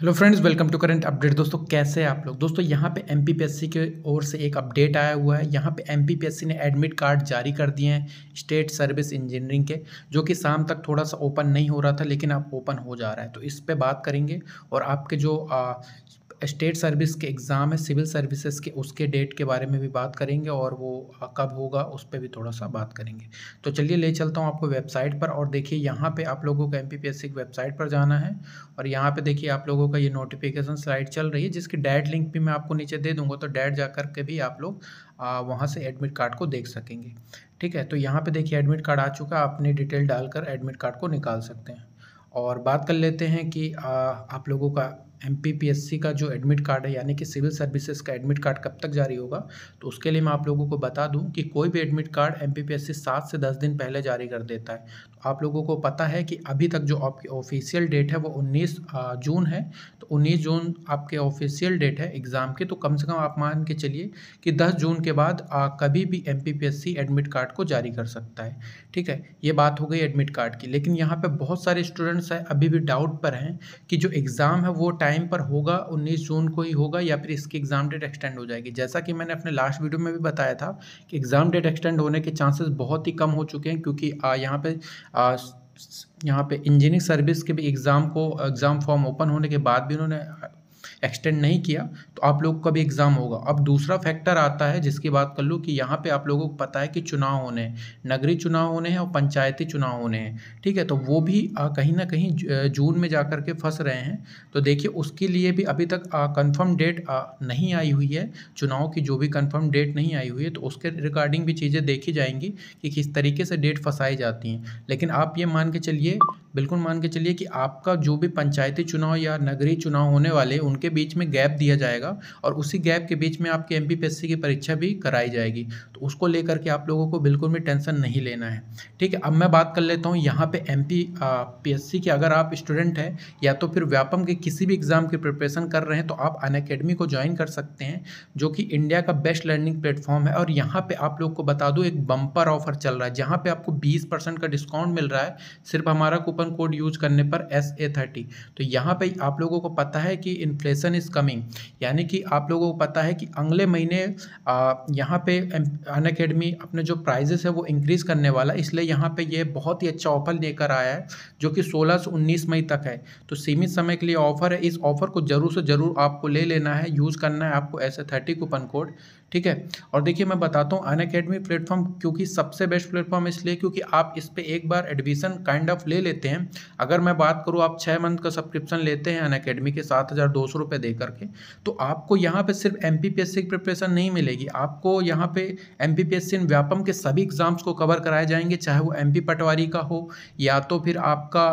hello friends welcome to current update दोस्तों कैसे आप लोग दोस्तों यहाँ पे एम के ओर से एक अपडेट आया हुआ है यहाँ पे एम ने एडमिट कार्ड जारी कर दिए हैं स्टेट सर्विस इंजीनियरिंग के जो कि शाम तक थोड़ा सा ओपन नहीं हो रहा था लेकिन अब ओपन हो जा रहा है तो इस पर बात करेंगे और आपके जो आ, स्टेट सर्विस के एग्ज़ाम है सिविल सर्विसेज के उसके डेट के बारे में भी बात करेंगे और वो कब होगा उस पर भी थोड़ा सा बात करेंगे तो चलिए ले चलता हूँ आपको वेबसाइट पर और देखिए यहाँ पे आप लोगों को एम पी की वेबसाइट पर जाना है और यहाँ पे देखिए आप लोगों का ये नोटिफिकेशन स्लाइड चल रही है जिसकी डैट लिंक भी मैं आपको नीचे दे दूँगा तो डैट जा कर के भी आप लोग वहाँ से एडमिट कार्ड को देख सकेंगे ठीक है तो यहाँ पर देखिए एडमिट कार्ड आ चुका आप अपनी डिटेल डालकर एडमिट कार्ड को निकाल सकते हैं और बात कर लेते हैं कि आ, आप लोगों का एम का जो एडमिट कार्ड है यानी कि सिविल सर्विसेज का एडमिट कार्ड कब तक जारी होगा तो उसके लिए मैं आप लोगों को बता दूं कि कोई भी एडमिट कार्ड एम पी सात से दस दिन पहले जारी कर देता है तो आप लोगों को पता है कि अभी तक जो आपकी ऑफिशियल डेट है वो उन्नीस जून है तो उन्नीस जून आपके ऑफिशियल डेट है एग्ज़ाम के तो कम से कम आप मान के चलिए कि दस जून के बाद आ, कभी भी एम एडमिट कार्ड को जारी कर सकता है ठीक है ये बात हो गई एडमिट कार्ड की लेकिन यहाँ पर बहुत सारे स्टूडेंट्स हैं अभी भी डाउट पर हैं कि जो एग्ज़ाम है वो टाइम टाइम पर होगा 19 जून को ही होगा या फिर इसकी एग्ज़ाम डेट एक्सटेंड हो जाएगी जैसा कि मैंने अपने लास्ट वीडियो में भी बताया था कि एग्ज़ाम डेट एक्सटेंड होने के चांसेस बहुत ही कम हो चुके हैं क्योंकि यहाँ पे आ, यहाँ पे इंजीनियरिंग सर्विस के भी एग्ज़ाम को एग्ज़ाम फॉर्म ओपन होने के बाद भी उन्होंने एक्सटेंड नहीं किया तो आप लोग का भी एग्ज़ाम होगा अब दूसरा फैक्टर आता है जिसकी बात कर लूँ कि यहाँ पे आप लोगों को पता है कि चुनाव होने हैं नगरीय चुनाव होने हैं और पंचायती चुनाव होने हैं ठीक है तो वो भी कहीं ना कहीं जून में जा कर के फंस रहे हैं तो देखिए उसके लिए भी अभी तक कन्फर्म डेट नहीं आई हुई है चुनाव की जो भी कन्फर्म डेट नहीं आई हुई है तो उसके रिगार्डिंग भी चीज़ें देखी जाएंगी कि किस तरीके से डेट फंसाई जाती हैं लेकिन आप ये मान के चलिए बिल्कुल मान के चलिए कि आपका जो भी पंचायती चुनाव या नगरीय चुनाव होने वाले उनके बीच में गैप दिया जाएगा और उसी गैप के बीच में आपकी एम की परीक्षा भी कराई जाएगी तो उसको लेकर के आप लोगों को बिल्कुल भी टेंशन नहीं लेना है ठीक है अब मैं बात कर लेता हूँ यहाँ पे एम पी सी के अगर आप स्टूडेंट हैं या तो फिर व्यापम के किसी भी एग्ज़ाम की प्रिपरेशन कर रहे हैं तो आप अन अकेडमी को ज्वाइन कर सकते हैं जो कि इंडिया का बेस्ट लर्निंग प्लेटफॉर्म है और यहाँ पर आप लोग को बता दूँ एक बम्पर ऑफर चल रहा है जहाँ पर आपको बीस का डिस्काउंट मिल रहा है सिर्फ हमारा कूपन कोड यूज करने पर एस ए थर्टी तो यहाँ पर आप लोगों को पता है कि इन्फ्लेशन इज़ कमिंग यानी कि आप लोगों को पता है कि अगले महीने यहाँ पे अन अकेडमी अपने जो प्राइजेस है वो इंक्रीज़ करने वाला है इसलिए यहाँ पे ये बहुत ही अच्छा ऑफर लेकर आया है जो कि 16 से 19 मई तक है तो सीमित समय के लिए ऑफर है इस ऑफर को ज़रूर से ज़रूर आपको ले लेना है यूज़ करना है आपको ऐसे थर्टी कूपन कोड ठीक है और देखिए मैं बताता हूँ अन अकेडमी प्लेटफॉर्म क्योंकि सबसे बेस्ट प्लेटफॉर्म इसलिए क्योंकि आप इस पर एक बार एडमिशन काइंड ऑफ ले लेते हैं अगर मैं बात करूँ आप छः मंथ का सब्सक्रिप्शन लेते हैं अन अकेडमी के सात हज़ार दो सौ रुपये दे करके तो आपको यहाँ पर सिर्फ M P P S C की प्रिपरेशन नहीं मिलेगी आपको यहाँ पे M P P S C इन व्यापम के सभी एग्ज़ाम्स को कवर कराए जाएंगे चाहे वो एम पी पटवारी का हो या तो फिर आपका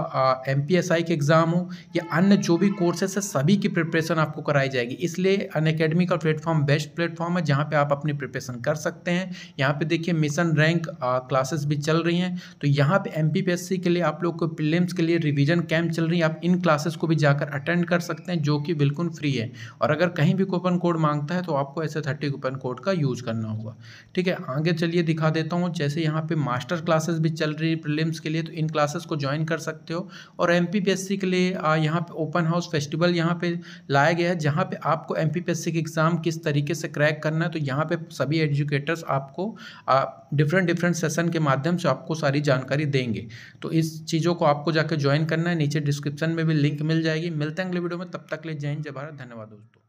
एम पी एस आई के एग्ज़ाम हो या अन्य जो भी कोर्सेस है सभी की प्रिपरेशन आपको कराई जाएगी इसलिए अन अकेडमी का प्लेटफॉर्म बेस्ट प्लेटफॉर्म है जहाँ पर आप अपनी प्रिपरेशन कर सकते हैं यहाँ पर देखिए मिशन रैंक क्लासेस भी चल रही हैं तो यहाँ पर M P P S C के लिए आप लोग को प्रिलिम्स के लिए रिविजन कैंप चल रही है आप इन क्लासेस को भी जाकर अटेंड कर सकते हैं जो कि बिल्कुल फ्री है और अगर कहीं भी कूपन कोड मांगता है तो आपको ऐसे थर्टी कूपन कोड का यूज़ करना होगा ठीक है आगे चलिए दिखा देता हूँ जैसे यहाँ पे मास्टर क्लासेस भी चल रही है प्रीलिम्स के लिए तो इन क्लासेस को ज्वाइन कर सकते हो और एम के लिए यहाँ पे ओपन हाउस फेस्टिवल यहाँ पे लाया गया है जहाँ पे आपको एम पी के एग्ज़ाम किस तरीके से क्रैक करना है तो यहाँ पे सभी एजुकेटर्स आपको डिफरेंट डिफरेंट सेसन के माध्यम से आपको सारी जानकारी देंगे तो इस चीज़ों को आपको जाकर ज्वाइन करना है नीचे डिस्क्रिप्शन में भी लिंक मिल जाएगी मिलते हैं अगले वीडियो में तब तक ले जय हिंद जय भारत धन्यवाद दोस्तों